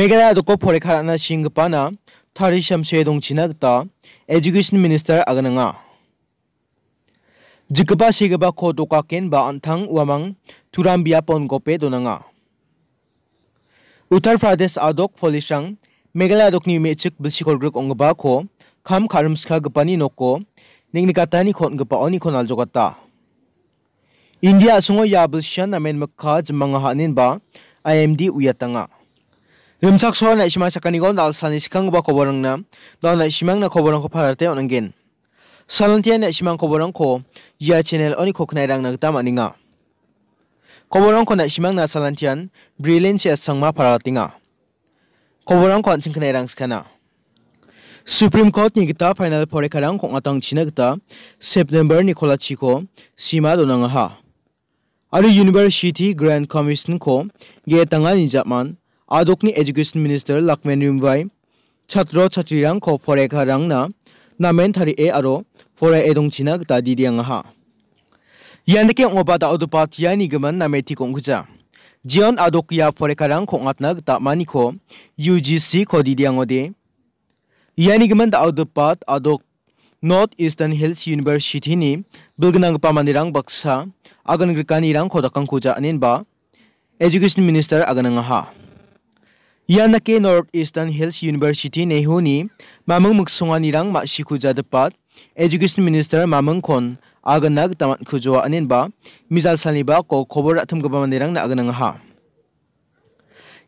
Meghalaya doko phore kharana sing pana thari shamse dong chinakta education minister agananga jikba sigba kho doka ken ba anthang uamang turam biapon gope donanga Uttar Pradesh adok polishang Meghalaya dokni mechik bilsikol gruk ongba kho kham kharumskha gpani nokko ningnikatani khon gpa oni khonal jogata India sungo yabul shan amen makha jmanga hanin ba IMD uyatanga rimsak so na isima sakani gon dal sani sikang ba koborang na dal na isimang na koborang ko parate onangin salantia na isimang koborang ko ya channel oni ko knai rang na ta maninga koborang ko na isimang na salantian brilliant ya sangma paratinga koborang ko anting knai rang skana Supreme Court ni kita final porikarang ko ngatang china kita September ni kola chiko sima donang ha Aru University Grand Commission ko ge tanga ni japman आदकनि education minister Laxman Rymbai छात्र छात्री रंग को फरेखा रंग ना नामेन थरी ए आरो फोरे ए दंचिना गता दिदियांग हा यानके ओबादा ओदपातिया निगमन नामेथि कोंगजा जियन आदकिया फरेखा रंग खोंगातना गता मानिखो यूजीसी को दिदियांगोदे यानिगमन दाउदपात आदक नॉर्थ ईस्टर्न हिल्स यूनिवर्सिटी नि बिलगनांग पामानिरांग बक्सा अगनग्रिकानिरांग खोदकंग खोजा अनिनबा एजुकेशन मिनिस्टर अगनंगा हा Yana ke Northeastern Hills University nehuni mamang muksungan irang ma shikuja dapat Education Minister mamang kon aganag tamat kujwa anin ba mizal saniba ko khobor athum gabaman irang na aganang ha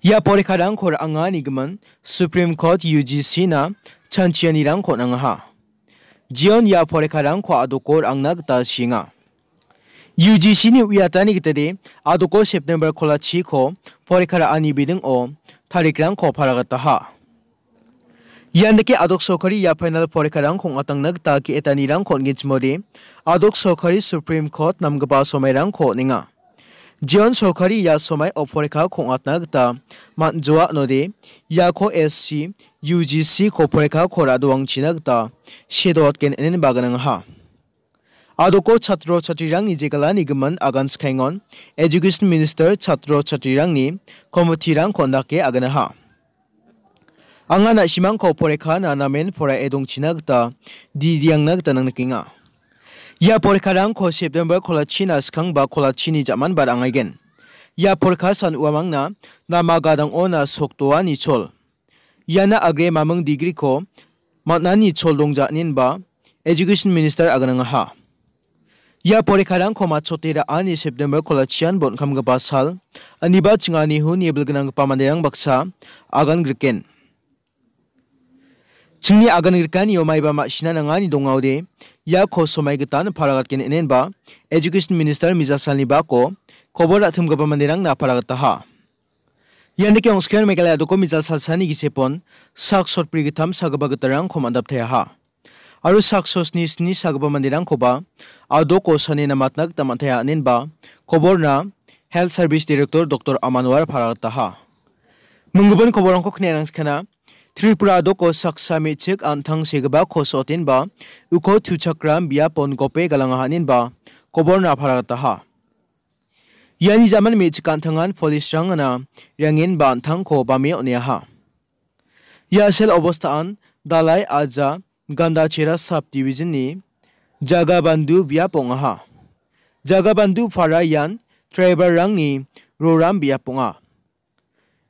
Ya porikadang khor anga nigman Supreme Court UGC na chanchian irang kon anga ha Jion ya porikadang ko adokor angnag ta shinga UGC ni uyatani gitade adokor September kholachi ko porikara ani bidang o tariklang ko paragata ha. Yandaki adok sokari ya final porikarang kung atang nagta ki etanirang kon gitsmodi, adok sokari Supreme Court namgaba somerang ko ninga. Jion sokari ya somai oporika kung atnagta manjua nodi, yako SC, UGC ko porika kora duwang chinagta, shidot ken enin baganang ha. আদকো ছাত্র ছাত্রীরাংনি জেগালা নিগমন আগান স্খাইঙ্গন education minister ছাত্র ছাত্রীরাংনি কমিটিরাং কন্দাকে আগানহা আঙা নাইসিমাং কপরেখা নানামেন ফরা এদংচিনা গতা দিদিয়াংনা গতা নাংনাকিঙা ইয়া পরীক্ষারাং খ সেপ্টেম্বর খলাচি নাসখাং বা খলাচিনি জামান বার আঙাইগেন ইয়া পরীক্ষা সান উয়ামাংনা নামা গাদাং ও না সক্তোয়া নিচল ইয়ানা আগ্রে মামং ডিগ্রি খ মাতনা নিচল দংজানিন বা এডুকেশন মিনিস্টার আগানাঙা হা या परीक्षा खमा छतीर आनी सेप्टेम्बर कलाचियान बनखाम साल अनिबा चिंगानी हु नेबल गनांग पामानेरां बक्सा आगन ग्रिकेन चिंगी आगन ग्रिकेन योमाइबा माशिना नंगानी दोंगाउदे या खो समाय गतान फारागाकेन एनेनबा एजुकेशन मिनिस्टर मिजासालनि बाको खबर आथुम गबा मानेरां ना फारागताहा यानि के ओस्केन मेगाला दोको मिजासालसानि गिसेपन साक सरप्रिगिथाम सागबागतरां खमादाब थायाहा आरो साक्सोसनि स्नि सागबा मन्दिरांखौबा आदो कौशानि नामातनाक दामाथाया अनिनबा खबरना हेल्थ सार्भिस डिरेक्टर डक्टर अमानवार फारागताहा मुंगुबन को खोनायनांसिखाना त्रिपुरा आदो कौ साक्सा मेथिक आन्थांसिगबा खसतिनबा उखौ थुछक्राम बिया पनगपे गालाङाहा अनिनबा खबरना फारागताहा यानि जामान मेथिक आन्थाङान फलिस्रांना रेंगेन बा आन्थांखौ बामे अनियाहा यासेल अबस्थान दालाय आजा ganda chera sub division ni jaga bandu biapong ha jaga bandu para yan Trevor rang ni roram biaponga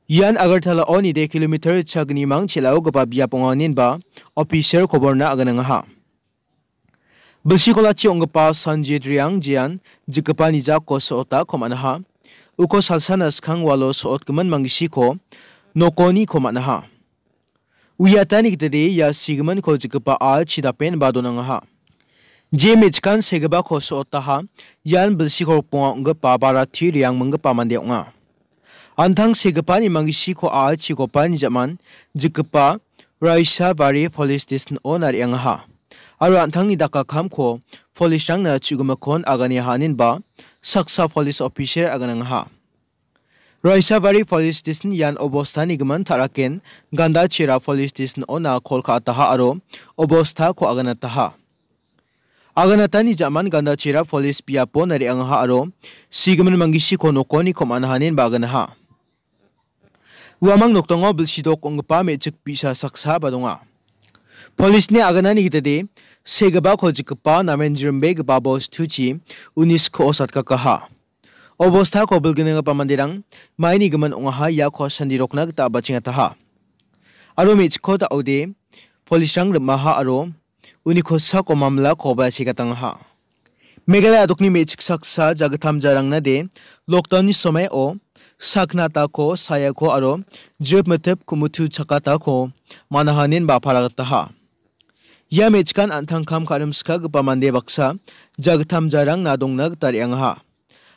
yan agarthala oni de kilometer chagni mang chilao gapa biaponga nin ba officer na aganang ha Bersikola ciong pa sanje Driang Jian Jikapani ja kosota Ha uko salsanas khang walo soot Mangisi Ko nokoni Ha uyatani di ya sigman ko khojikpa a chidapen badonanga ha je mechkan segba khoso otaha yan bilsi khor pungga pa bara thi riang mangga pa mandi nga anthang segpa ni mangi si ko a chi pa ni jaman jikpa raisa bari police station onar yang ha aru antang ni daka kam ko, police rang na chigma agani hanin ba saksa police officer aganang ha Raisabari police station yan obostha nigiman tharaken ganda chira police station ona kolkata ha aro obostha ko aganata ha aganata ni zaman ganda chira police piapo nari ang ha aro sigman mangisi ko nokoni komanahanin hanin bagan ha uamang noktongo bilsidok ongpa mechik pisa saksa badonga Polisni aganani gitade segaba khojikpa namen jirmbe gaba bos thuchi 19 ko osatka kaha अबस्था कौबलगनगपा मंदिर माइनी गमन उहा या खो सन्दी रोकना गता बचिंगहा आरो मे चिखो ताउदे पोलिसंग रमाहा आरो उनिखो सा को मामला खोबा सिगतंगहा मेघालय दुखनी मेचिक सक्सा जगथाम जरंगना दे लॉकडाउन समय ओ सखनाता को साया को आरो जेब मथेब कुमुथु छकाता को मानहानिन बाफारागता हा या मेचकान अंथंग खाम खारम सखा गपा मानदे बक्सा जगथाम जरंग नादोंग नग तारियांग हा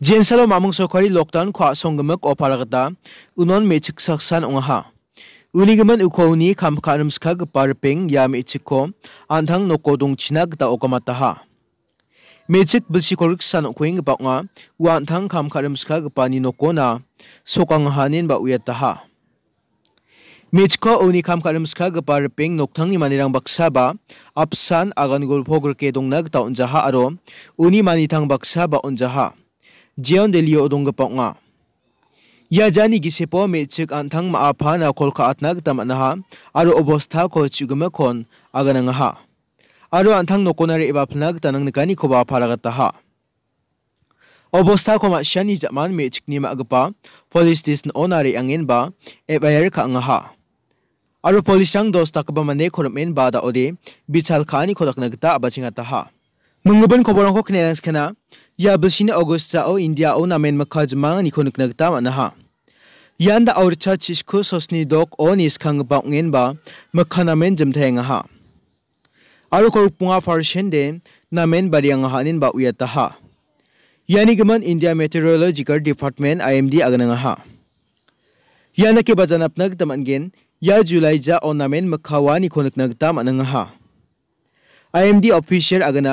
Jensalo mamung sokari lockdown kwa songgamak opalagata unon mechik saksan ongaha. Unigaman ukouni kamkanumska gparping yam ichiko anthang nokodung china gta okamataha. Mechik bilsikorik san okuing baknga uanthang kamkanumska gpani nokona sokangahanin ba uyataha. Mechko oni kamkanumska gparping noktangni manirang baksaba apsan agan golphogr ke dongnag ta unjaha aro uni manitang baksaba unjaha. जियन देलियो दोंग पंगा या जानी गि सेपो मे चिक अनथंग मा आफा ना कोलका अतनाक तम नहा आरो अवस्था को चुगम खोन आगनंग हा आरो अनथंग नोकोनारे एबा फनाक तनंग नकानी खोबा फारागत हा अवस्था को मा शनि जमान मे चिकनि मा अगपा पुलिस दिस ओनारे अंगेन बा एबायर खांग हा आरो पुलिस संग दोस्ता कबा मने खोरमेन बा ओदे बिचाल खानी खोदक नगता अबचिंगा ता मंगबन खबरों को खनेस खना या बसिन अगस्त जाओ इंडिया ओ नामेन मखा जमा निको नकनकता मनहा यांदा और चा चिस्को ससनी डॉक ओ निस्खंग बांगेन बा मखानामेन जमथेंगहा आरो को पुंगा फारसेन दे नामेन बारियांगहानिन बा उयताहा यानी गमन इंडिया मेटेरोलॉजिकल डिपार्टमेंट आईएमडी अगनंगहा याना के बजान अपनक तमनगेन या जुलाई जा ओ नामेन मखावा निको नकनकता मनंगहा IMD ऑफिसर अगना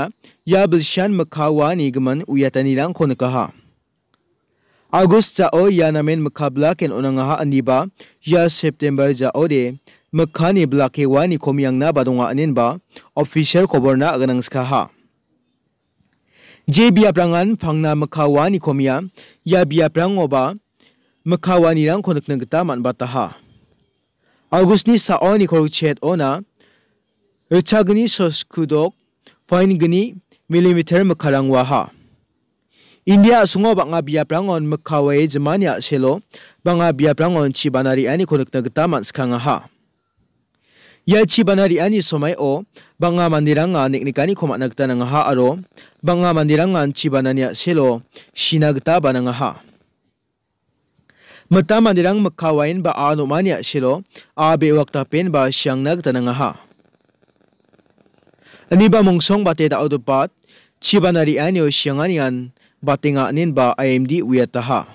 या बिल्शान मखावा निगमन उयातनिलां खोनकाहा Agus jao ya namen makabla ken onangaha aniba ya September jao de makani blake wa ni na badonga aninba official koborna aganangskaha. Je biaprangan phangna makawa ni komya ya biaprangoba makawa nirang konuknagta manbataha. Agus ni sao ni koruchet ona sos kudok fain gini millimeter makarang waha. India sungo bangga banga biaprangon mekawai ya selo banga biaprangon cibanari ani konekna gita manskanga ha. Ya cibanari ani somai o bangga mandiranga niknikani komatna gita nanga ha aro banga mandiranga chibanania selo si gita bananga ha. Mata mandirang mekawain ba anomania selo abe wakta pen ba siang nagtananga ha. Ani ba mong song bate ta ani chiba siang yo sianganian bate anin ba IMD uyataha.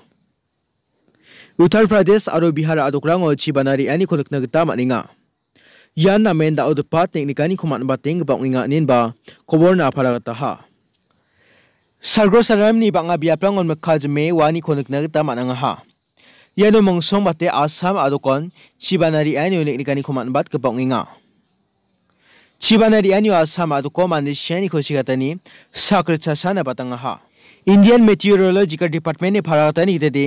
Utar Pradesh aro Bihar adukrango chiba narian konukna gita maninga. Yan na men da odupat niknikani kumat bateng ba anin ba kobor na paragataha. Sargo ni ba nga biaprangon makajme wani konukna gita manangaha. mong song bate Assam adukon chiba narian yo nikani kumat bat kebanginga. chibanari anyo asama du komani s h e n i k o s i gatani s a k r i cha sana batanga ha indian meteorological department n i p a r a gatani d a d i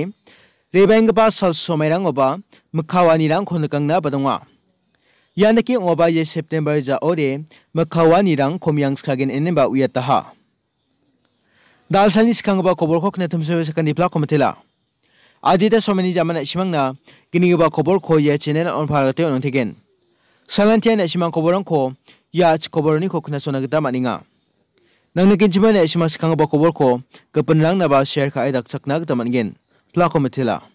rebang ba sal somerang oba m u k a w a n i rang k o n d a k a n g na b a t a n g a yanaki oba ye september z a ore m u k a w a n i rang k o m i a n g s k a g e n enba e uyata ha dalsani s k a n g b a kobor k o k ne t h u m s o y o sakani d pla komatela adita somani jamana simangna h giniba kobor k o ye c h e n n e l on p a r a te on t e g e n salantian simang h koborang ko yach kobor ni kokuna sona gita maninga nang nakin jiman e shima sikanga ba kobor ko kapan lang na ba share ka ay daksak na gita m a n i g i n plako matila